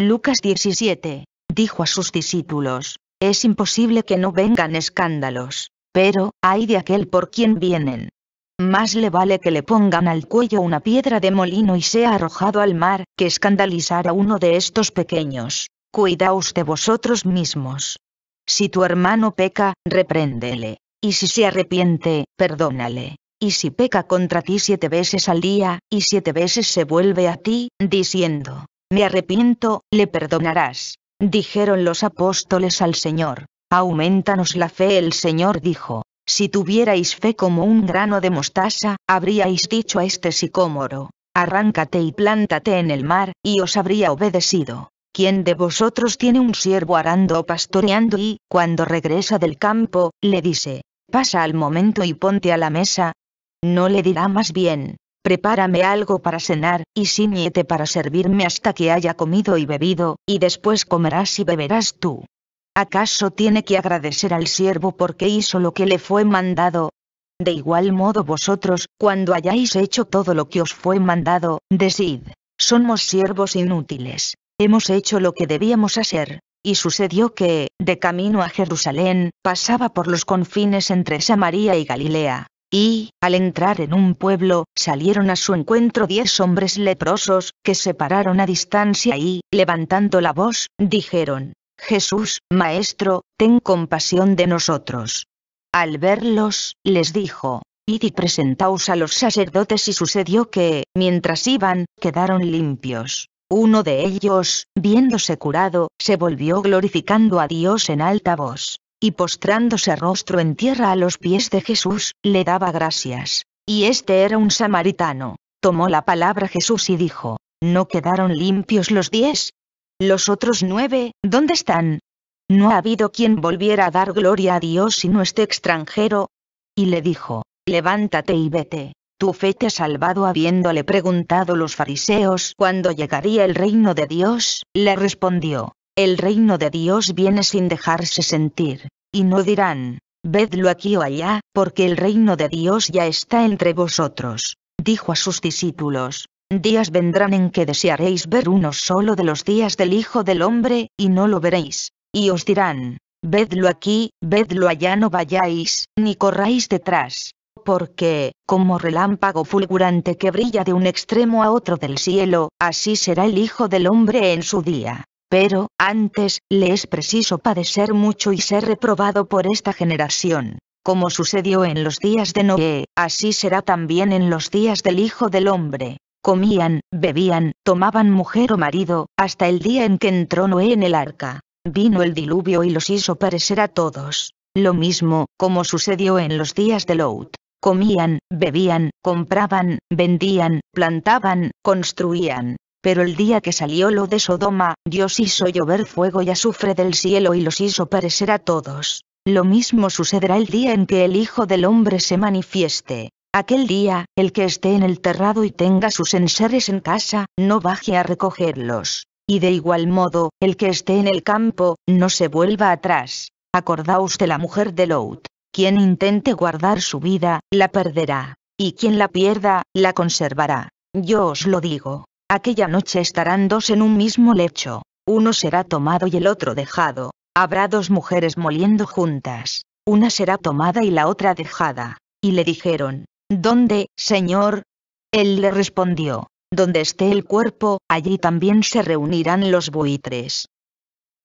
Lucas 17. Dijo a sus discípulos, es imposible que no vengan escándalos, pero, hay de aquel por quien vienen. Más le vale que le pongan al cuello una piedra de molino y sea arrojado al mar, que escandalizar a uno de estos pequeños. Cuidaos de vosotros mismos. Si tu hermano peca, repréndele. Y si se arrepiente, perdónale. Y si peca contra ti siete veces al día, y siete veces se vuelve a ti, diciendo, me arrepiento, le perdonarás. Dijeron los apóstoles al Señor. Aumentanos la fe. El Señor dijo, si tuvierais fe como un grano de mostaza, habríais dicho a este sicómoro, arráncate y plántate en el mar, y os habría obedecido. ¿Quién de vosotros tiene un siervo arando o pastoreando y, cuando regresa del campo, le dice, pasa al momento y ponte a la mesa? ¿No le dirá más bien, prepárame algo para cenar, y síñete para servirme hasta que haya comido y bebido, y después comerás y beberás tú. ¿Acaso tiene que agradecer al siervo porque hizo lo que le fue mandado? De igual modo vosotros, cuando hayáis hecho todo lo que os fue mandado, decid, somos siervos inútiles, hemos hecho lo que debíamos hacer. Y sucedió que, de camino a Jerusalén, pasaba por los confines entre Samaria y Galilea, y, al entrar en un pueblo, salieron a su encuentro diez hombres leprosos, que se pararon a distancia y, levantando la voz, dijeron, Jesús, Maestro, ten compasión de nosotros. Al verlos, les dijo, Id y presentaos a los sacerdotes y sucedió que, mientras iban, quedaron limpios. Uno de ellos, viéndose curado, se volvió glorificando a Dios en alta voz y postrándose rostro en tierra a los pies de Jesús, le daba gracias. Y este era un samaritano. Tomó la palabra Jesús y dijo, ¿no quedaron limpios los diez? Los otros nueve, ¿dónde están? No ha habido quien volviera a dar gloria a Dios sino este extranjero. Y le dijo, levántate y vete. Tu fe te ha salvado habiéndole preguntado los fariseos cuándo llegaría el reino de Dios, le respondió, el reino de Dios viene sin dejarse sentir y no dirán, vedlo aquí o allá, porque el reino de Dios ya está entre vosotros. Dijo a sus discípulos, días vendrán en que desearéis ver uno solo de los días del Hijo del Hombre, y no lo veréis, y os dirán, vedlo aquí, vedlo allá no vayáis, ni corráis detrás, porque, como relámpago fulgurante que brilla de un extremo a otro del cielo, así será el Hijo del Hombre en su día pero, antes, le es preciso padecer mucho y ser reprobado por esta generación. Como sucedió en los días de Noé, así será también en los días del Hijo del Hombre. Comían, bebían, tomaban mujer o marido, hasta el día en que entró Noé en el arca. Vino el diluvio y los hizo parecer a todos. Lo mismo, como sucedió en los días de Lot. Comían, bebían, compraban, vendían, plantaban, construían. Pero el día que salió lo de Sodoma, Dios hizo llover fuego y azufre del cielo y los hizo parecer a todos. Lo mismo sucederá el día en que el Hijo del Hombre se manifieste. Aquel día, el que esté en el terrado y tenga sus enseres en casa, no baje a recogerlos. Y de igual modo, el que esté en el campo, no se vuelva atrás. Acordaos de la mujer de Lot. Quien intente guardar su vida, la perderá, y quien la pierda, la conservará. Yo os lo digo. Aquella noche estarán dos en un mismo lecho, uno será tomado y el otro dejado, habrá dos mujeres moliendo juntas, una será tomada y la otra dejada. Y le dijeron, ¿Dónde, Señor? Él le respondió, Donde esté el cuerpo, allí también se reunirán los buitres.